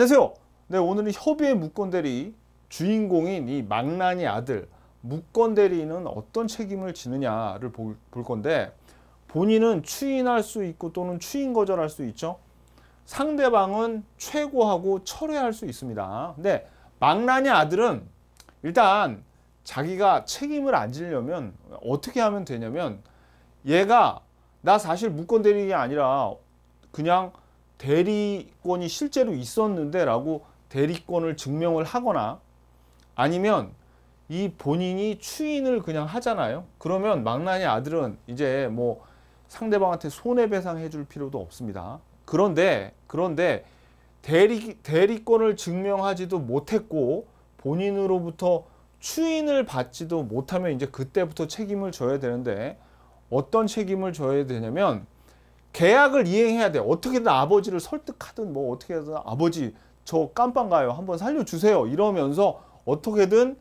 안녕하세요. 네, 오늘은 협의의 무권대리 주인공인 이 망나니 아들 무권대리는 어떤 책임을 지느냐를 볼, 볼 건데 본인은 추인할 수 있고 또는 추인 거절할 수 있죠. 상대방은 최고하고 철회할 수 있습니다. 근데 망나니 아들은 일단 자기가 책임을 안 지려면 어떻게 하면 되냐면 얘가 나 사실 무권 대리가 아니라 그냥 대리권이 실제로 있었는데라고 대리권을 증명을 하거나 아니면 이 본인이 추인을 그냥 하잖아요. 그러면 망나니 아들은 이제 뭐 상대방한테 손해배상 해줄 필요도 없습니다. 그런데 그런데 대리 대리권을 증명하지도 못했고 본인으로부터 추인을 받지도 못하면 이제 그때부터 책임을 져야 되는데 어떤 책임을 져야 되냐면 계약을 이행해야 돼요. 어떻게든 아버지를 설득하든 뭐 어떻게든 아버지 저 깜빵 가요. 한번 살려주세요. 이러면서 어떻게든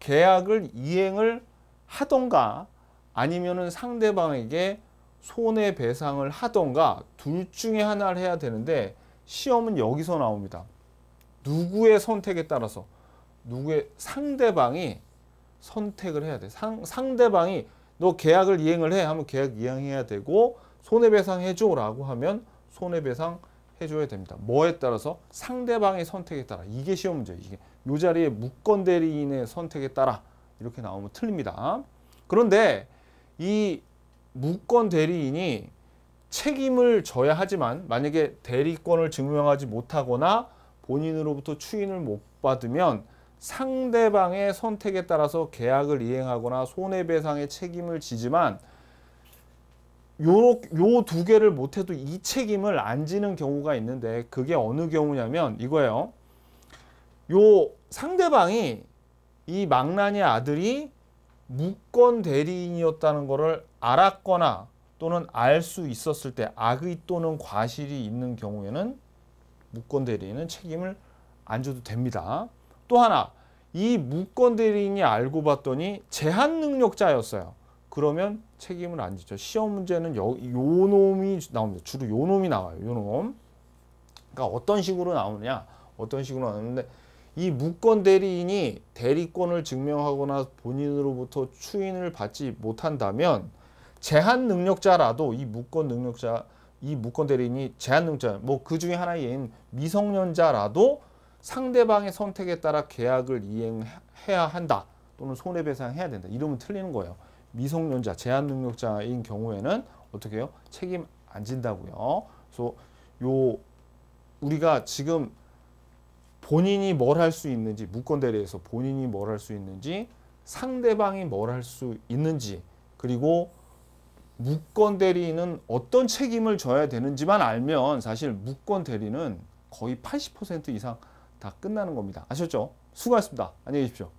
계약을 이행을 하던가 아니면은 상대방에게 손해배상을 하던가 둘 중에 하나를 해야 되는데 시험은 여기서 나옵니다. 누구의 선택에 따라서 누구의 상대방이 선택을 해야 돼. 상, 상대방이 너 계약을 이행을 해 하면 계약 이행해야 되고 손해배상 해줘라고 하면 손해배상 해줘야 됩니다. 뭐에 따라서 상대방의 선택에 따라 이게 시험 문제 예요 이게 요 자리에 무권 대리인의 선택에 따라 이렇게 나오면 틀립니다. 그런데 이 무권 대리인이 책임을 져야 하지만 만약에 대리권을 증명하지 못하거나 본인으로부터 추인을 못 받으면 상대방의 선택에 따라서 계약을 이행하거나 손해배상의 책임을 지지만 요두 개를 못해도 이 책임을 안 지는 경우가 있는데 그게 어느 경우냐면 이거예요. 요 상대방이 이 망나니 아들이 무권 대리인이었다는 것을 알았거나 또는 알 수 있었을 때 악의 또는 과실이 있는 경우에는 무권 대리인은 책임을 안 줘도 됩니다. 또 하나 이 무권 대리인이 알고 봤더니 제한 능력자였어요. 그러면 책임을 안 지죠. 시험 문제는 요, 요 놈이 나옵니다. 주로 요 놈이 나와요. 요 놈. 그러니까 어떤 식으로 나오느냐. 어떤 식으로 나오는데 이 무권 대리인이 대리권을 증명하거나 본인으로부터 추인을 받지 못한다면 제한 능력자라도 이 무권 능력자 이 무권 대리인이 제한 능력자 뭐 그 중에 하나인 미성년자라도 상대방의 선택에 따라 계약을 이행해야 한다 또는 손해배상해야 된다 이러면 틀리는 거예요. 미성년자, 제한 능력자인 경우에는 어떻게 해요? 책임 안 진다고요. 그래서 요 우리가 지금 본인이 뭘 할 수 있는지 무권 대리에서 본인이 뭘 할 수 있는지 상대방이 뭘 할 수 있는지 그리고 무권 대리는 어떤 책임을 져야 되는지만 알면 사실 무권 대리는 거의 80% 이상 다 끝나는 겁니다. 아셨죠? 수고하셨습니다. 안녕히 계십시오.